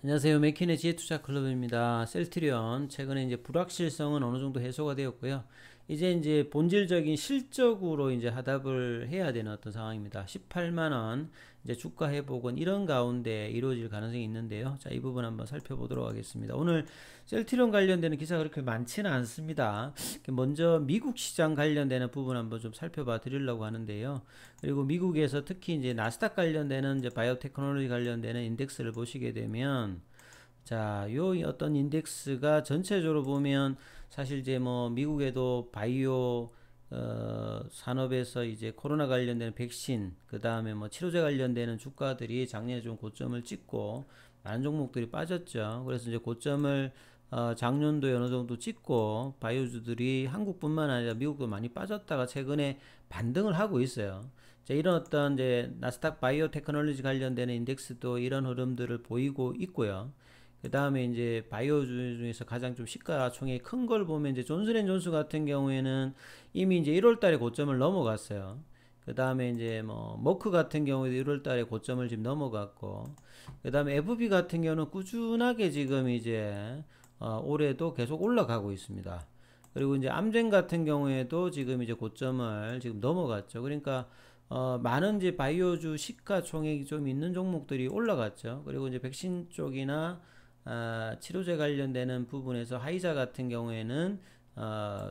안녕하세요. 맥키네지의 투자 클럽입니다. 셀트리온 최근에 이제 불확실성은 어느 정도 해소가 되었고요. 이제 이제 본질적인 실적으로 이제 하답을 해야 되는 어떤 상황입니다. 18만원, 이제 주가 회복은 이런 가운데 이루어질 가능성이 있는데요. 자, 이 부분 한번 살펴보도록 하겠습니다. 오늘 셀트리온 관련되는 기사가 그렇게 많지는 않습니다. 먼저 미국 시장 관련되는 부분 한번 좀 살펴봐 드리려고 하는데요. 그리고 미국에서 특히 이제 나스닥 관련되는 이제 바이오 테크놀로지 관련되는 인덱스를 보시게 되면 자, 요 어떤 인덱스가 전체적으로 보면 사실 이제 뭐 미국에도 바이오 어, 산업에서 이제 코로나 관련된 백신, 그 다음에 뭐 치료제 관련되는 주가들이 작년에 좀 고점을 찍고 많은 종목들이 빠졌죠. 그래서 이제 고점을 어, 작년도에 어느 정도 찍고 바이오주들이 한국뿐만 아니라 미국도 많이 빠졌다가 최근에 반등을 하고 있어요. 자, 이런 어떤 이제 나스닥 바이오 테크놀로지 관련되는 인덱스도 이런 흐름들을 보이고 있고요. 그 다음에 이제 바이오주 중에서 가장 좀 시가총액 큰 걸 보면 이제 존슨앤존슨 같은 경우에는 이미 이제 1월달에 고점을 넘어갔어요. 그 다음에 이제 뭐 머크 같은 경우에도 1월달에 고점을 지금 넘어갔고 그 다음에 FB 같은 경우는 꾸준하게 지금 이제 어, 올해도 계속 올라가고 있습니다. 그리고 이제 암젠 같은 경우에도 지금 이제 고점을 지금 넘어갔죠. 그러니까 어, 많은 이제 바이오주 시가총액이 좀 있는 종목들이 올라갔죠. 그리고 이제 백신 쪽이나 아, 치료제 관련되는 부분에서 하이자 같은 경우에는 어,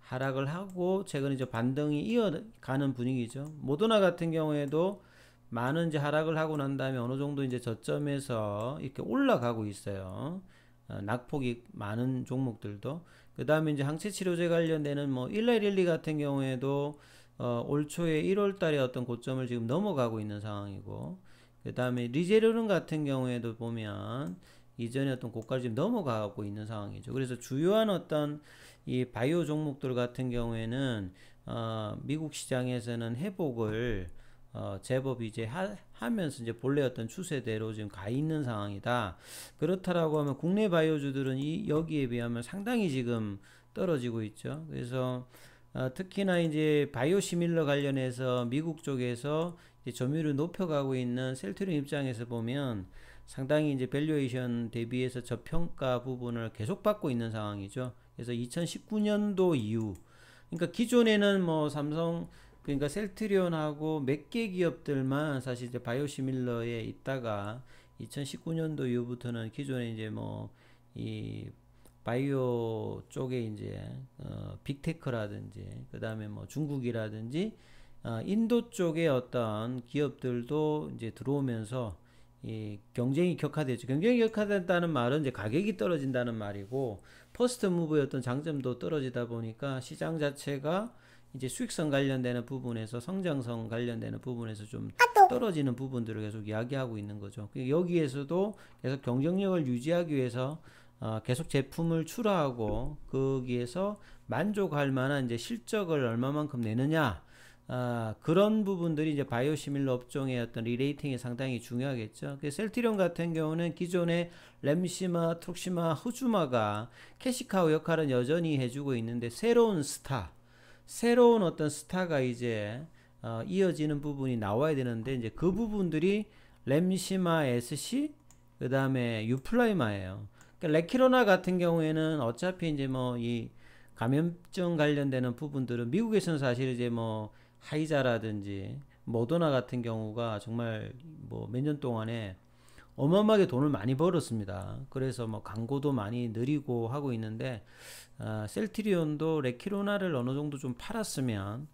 하락을 하고 최근 이제 반등이 이어가는 분위기죠. 모더나 같은 경우에도 많은 이제 하락을 하고 난 다음에 어느 정도 이제 저점에서 이렇게 올라가고 있어요. 어, 낙폭이 많은 종목들도 그 다음에 이제 항체 치료제 관련되는 뭐 일라이릴리 같은 경우에도 어, 올 초에 1월 달에 어떤 고점을 지금 넘어가고 있는 상황이고 그 다음에 리제르른 같은 경우에도 보면 이전의 어떤 고가를 지금 넘어가고 있는 상황이죠. 그래서 주요한 어떤 이 바이오 종목들 같은 경우에는 어, 미국 시장에서는 회복을 어, 제법 이제 하, 면서 이제 본래 어떤 추세대로 지금 가 있는 상황이다. 그렇다라고 하면 국내 바이오주들은 이, 여기에 비하면 상당히 지금 떨어지고 있죠. 그래서 어, 특히나 이제 바이오 시밀러 관련해서 미국 쪽에서 점유율을 높여가고 있는 셀트리 입장에서 보면 상당히 이제 밸류에이션 대비해서 저평가 부분을 계속 받고 있는 상황이죠. 그래서 2019년도 이후 그러니까 기존에는 뭐 삼성 그러니까 셀트리온하고 몇 개 기업들만 사실 이제 바이오시밀러에 있다가 2019년도 이후부터는 기존에 이제 뭐 이 바이오 쪽에 이제 어 빅테크라든지 그다음에 뭐 중국이라든지 어 인도 쪽에 어떤 기업들도 이제 들어오면서 이 경쟁이 격화되죠. 경쟁이 격화된다는 말은 이제 가격이 떨어진다는 말이고 퍼스트 무브였던 장점도 떨어지다 보니까 시장 자체가 이제 수익성 관련되는 부분에서 성장성 관련되는 부분에서 좀 아, 떨어지는 부분들을 계속 이야기하고 있는 거죠. 그 여기에서도 계속 경쟁력을 유지하기 위해서 어, 계속 제품을 출하하고 거기에서 만족할 만한 이제 실적을 얼마만큼 내느냐 아, 그런 부분들이 이제 바이오시밀러 업종의 어떤 리레이팅이 상당히 중요하겠죠. 그 셀트리온 같은 경우는 기존의 램시마, 툭시마, 후주마가 캐시카우 역할은 여전히 해주고 있는데 새로운 스타, 새로운 어떤 스타가 이제 어, 이어지는 부분이 나와야 되는데 이제 그 부분들이 램시마 SC 그 다음에 유플라이마예요. 그러니까 레키로나 같은 경우에는 어차피 이제 뭐 이 감염증 관련되는 부분들은 미국에서는 사실 이제 뭐 하이자라든지 모더나 뭐 같은 경우가 정말 뭐 몇 년 동안에 어마어마하게 돈을 많이 벌었습니다. 그래서 뭐 광고도 많이 늘리고 하고 있는데 아, 셀트리온도 레키로나를 어느 정도 좀 팔았으면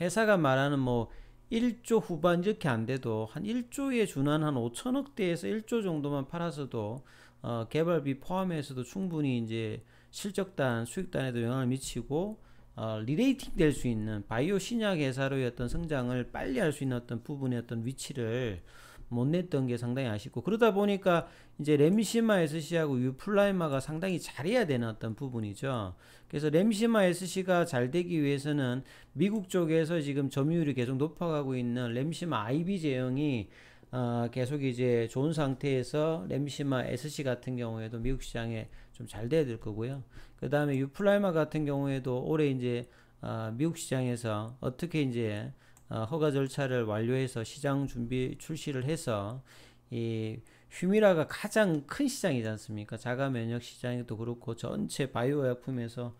회사가 말하는 뭐 1조 후반 이렇게 안 돼도 한 1조에 준한 한 5천억 대에서 1조 정도만 팔아서도 어, 개발비 포함해서도 충분히 이제 실적단 수익단에도 영향을 미치고 어, 리레이팅 될 수 있는 바이오 신약 회사로의 어떤 성장을 빨리 할 수 있는 어떤 부분의 어떤 위치를 못 냈던 게 상당히 아쉽고 그러다 보니까 이제 렘시마 SC하고 유플라이마가 상당히 잘해야 되는 어떤 부분이죠. 그래서 렘시마 SC가 잘 되기 위해서는 미국 쪽에서 지금 점유율이 계속 높아가고 있는 렘시마 IB 제형이 어, 계속 이제 좋은 상태에서 램시마 SC 같은 경우에도 미국 시장에 좀 잘 돼야 될 거고요. 그 다음에 유플라이마 같은 경우에도 올해 이제 어, 미국 시장에서 어떻게 이제 어, 허가 절차를 완료해서 시장 준비 출시를 해서 이 휴미라가 가장 큰 시장이지 않습니까? 자가 면역 시장도 그렇고 전체 바이오 약품에서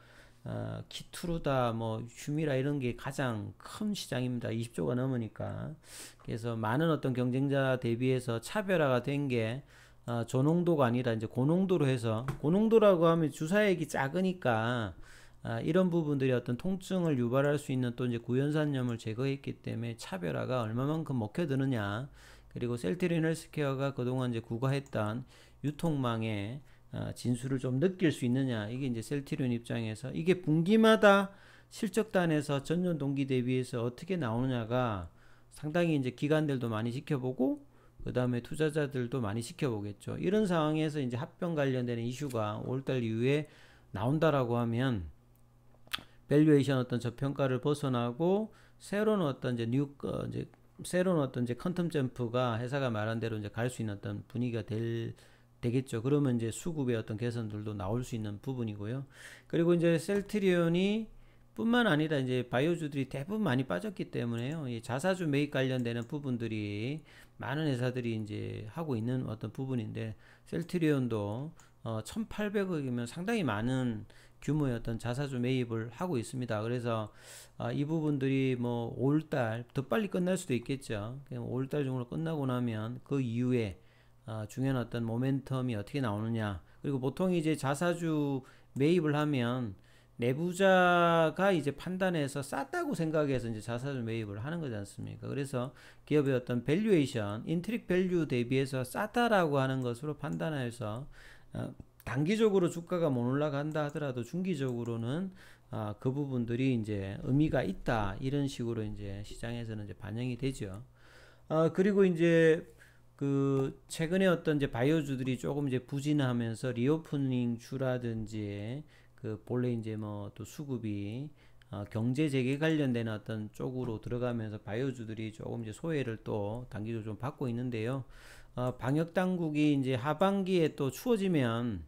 어, 키투루다 뭐, 휴미라 이런 게 가장 큰 시장입니다. 20조가 넘으니까. 그래서 많은 어떤 경쟁자 대비해서 차별화가 된 게, 어, 저농도가 아니라 이제 고농도로 해서, 고농도라고 하면 주사액이 작으니까, 아, 이런 부분들이 어떤 통증을 유발할 수 있는 또 이제 구연산염을 제거했기 때문에 차별화가 얼마만큼 먹혀드느냐 그리고 셀트리 헬스케어가 그동안 이제 구가했던 유통망에 어, 진술을좀 느낄 수 있느냐 이게 이제 셀티리온 입장에서 이게 분기마다 실적단에서 전년 동기 대비해서 어떻게 나오느냐가 상당히 이제 기관들도 많이 지켜보고 그 다음에 투자자들도 많이 지켜보겠죠. 이런 상황에서 이제 합병 관련되는 이슈가 5달 이후에 나온다라고 하면 밸류에이션 어떤 저평가를 벗어나고 새로운 어떤 이제 뉴 어, 이제 새로운 어떤 이제 컨텀 점프가 회사가 말한 대로 이제 갈 수 있는 어떤 분위기가 될 되겠죠. 그러면 이제 수급의 어떤 개선들도 나올 수 있는 부분이고요. 그리고 이제 셀트리온이 뿐만 아니라 이제 바이오주들이 대부분 많이 빠졌기 때문에요. 이 자사주 매입 관련되는 부분들이 많은 회사들이 이제 하고 있는 어떤 부분인데 셀트리온도 어 1,800억이면 상당히 많은 규모의 어떤 자사주 매입을 하고 있습니다. 그래서 어이 아, 부분들이 뭐 올달 더 빨리 끝날 수도 있겠죠. 5월달 정도로 끝나고 나면 그 이후에 아, 중요한 어떤 모멘텀이 어떻게 나오느냐. 그리고 보통 이제 자사주 매입을 하면 내부자가 이제 판단해서 쌌다고 생각해서 이제 자사주 매입을 하는 거지 않습니까? 그래서 기업의 어떤 밸류에이션, 인트릭 밸류 대비해서 싸다라고 하는 것으로 판단해서 어, 단기적으로 주가가 못 올라간다 하더라도 중기적으로는 아, 그 부분들이 이제 의미가 있다 이런 식으로 이제 시장에서는 이제 반영이 되죠. 아, 그리고 이제 그 최근에 어떤 이제 바이오주들이 조금 이제 부진하면서 리오프닝 주라든지 그 본래 이제 뭐 또 수급이 어, 경제 재개 관련된 어떤 쪽으로 들어가면서 바이오주들이 조금 이제 소외를 또 단기적으로 좀 받고 있는데요. 어, 방역 당국이 이제 하반기에 또 추워지면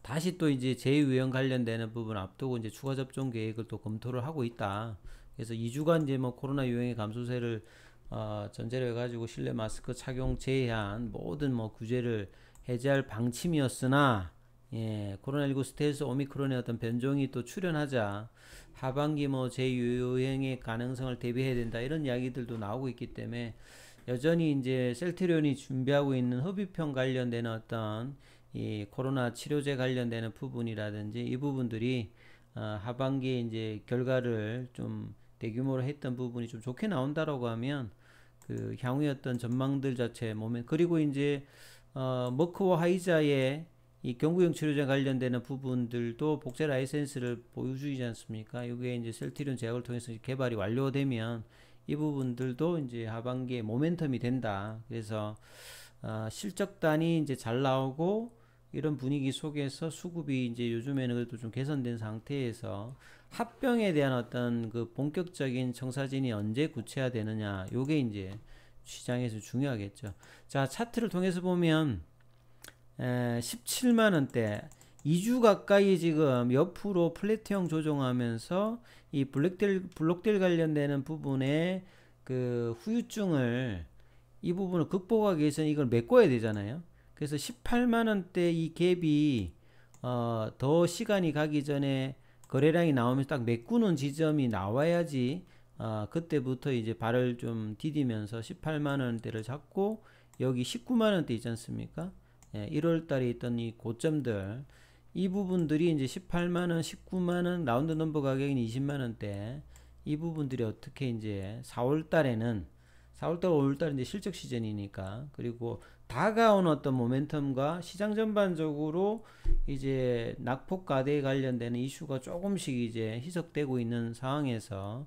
다시 또 이제 재유형 관련되는 부분 앞두고 이제 추가 접종 계획을 또 검토를 하고 있다. 그래서 2주간 이제 뭐 코로나 유행의 감소세를 어, 전제를 가지고 실내 마스크 착용 제한 모든 뭐 구제를 해제할 방침이었으나 예, 코로나19 스텔스 오미크론의 어떤 변종이 또 출현하자 하반기 뭐 재유행의 가능성을 대비해야 된다 이런 이야기들도 나오고 있기 때문에 여전히 이제 셀트리온이 준비하고 있는 흡입형 관련된 어떤 이 코로나 치료제 관련되는 부분이라든지 이 부분들이 어, 하반기에 이제 결과를 좀 대규모로 했던 부분이 좀 좋게 나온다라고 하면 그 향후의 어떤 전망들 자체 몸에 그리고 이제 어, 머크와 하이자의 이 경구용 치료제 관련되는 부분들도 복제 라이센스를 보유 중이지 않습니까? 이게 이제 셀티륜 제약을 통해서 개발이 완료되면 이 부분들도 이제 하반기에 모멘텀이 된다. 그래서 어, 실적단이 이제 잘 나오고 이런 분위기 속에서 수급이 이제 요즘에는 그래도 좀 개선된 상태에서 합병에 대한 어떤 그 본격적인 청사진이 언제 구체화되느냐 요게 이제 시장에서 중요하겠죠. 자 차트를 통해서 보면 에, 17만 원대 2주 가까이 지금 옆으로 플랫형 조정하면서 이 블랙딜 블록딜 관련되는 부분에 그 후유증을 이 부분을 극복하기 위해서는 이걸 메꿔야 되잖아요. 그래서 18만원대 이 갭이 어, 더 시간이 가기 전에 거래량이 나오면서 딱 메꾸는 지점이 나와야지 어, 그때부터 이제 발을 좀 디디면서 18만원대를 잡고 여기 19만원대 있지 않습니까 예, 1월달에 있던 이 고점들 이 부분들이 이제 18만원 19만원 라운드 넘버 가격인 20만원대 이 부분들이 어떻게 이제 4월달에는 4월달 5월달 이제 실적 시즌이니까 그리고 다가온 어떤 모멘텀과 시장 전반적으로 이제 낙폭 과대에 관련되는 이슈가 조금씩 이제 희석되고 있는 상황에서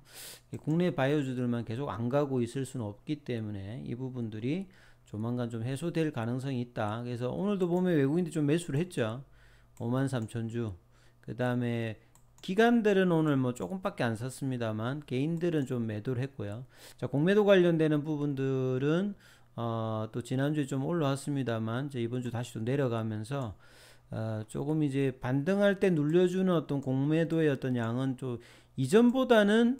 국내 바이오주들만 계속 안 가고 있을 수는 없기 때문에 이 부분들이 조만간 좀 해소될 가능성이 있다. 그래서 오늘도 보면 외국인들이 좀 매수를 했죠. 5만 3천 주. 그 다음에 기관들은 오늘 뭐 조금밖에 안 샀습니다만 개인들은 좀 매도를 했고요. 자 공매도 관련되는 부분들은 어, 또 지난주에 좀 올라왔습니다만 이제 이번 주 다시 좀 내려가면서 어, 조금 이제 반등할 때 눌려주는 어떤 공매도의 어떤 양은 좀 이전보다는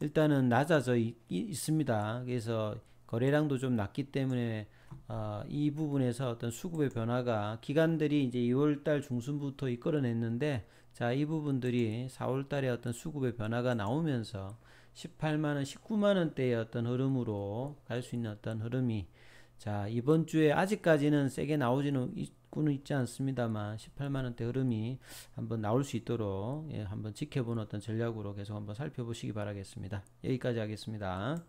일단은 낮아져 있, 습니다 그래서 거래량도 좀 낮기 때문에 어, 이 부분에서 어떤 수급의 변화가 기간들이 이제 2월달 중순부터 이끌어냈는데 자 이 부분들이 4월달에 어떤 수급의 변화가 나오면서 18만원, 19만원대의 어떤 흐름으로 갈 수 있는 어떤 흐름이 자 이번 주에 아직까지는 세게 나오지는 있고는 있지 않습니다만 18만원대 흐름이 한번 나올 수 있도록 예, 한번 지켜보는 어떤 전략으로 계속 한번 살펴보시기 바라겠습니다. 여기까지 하겠습니다.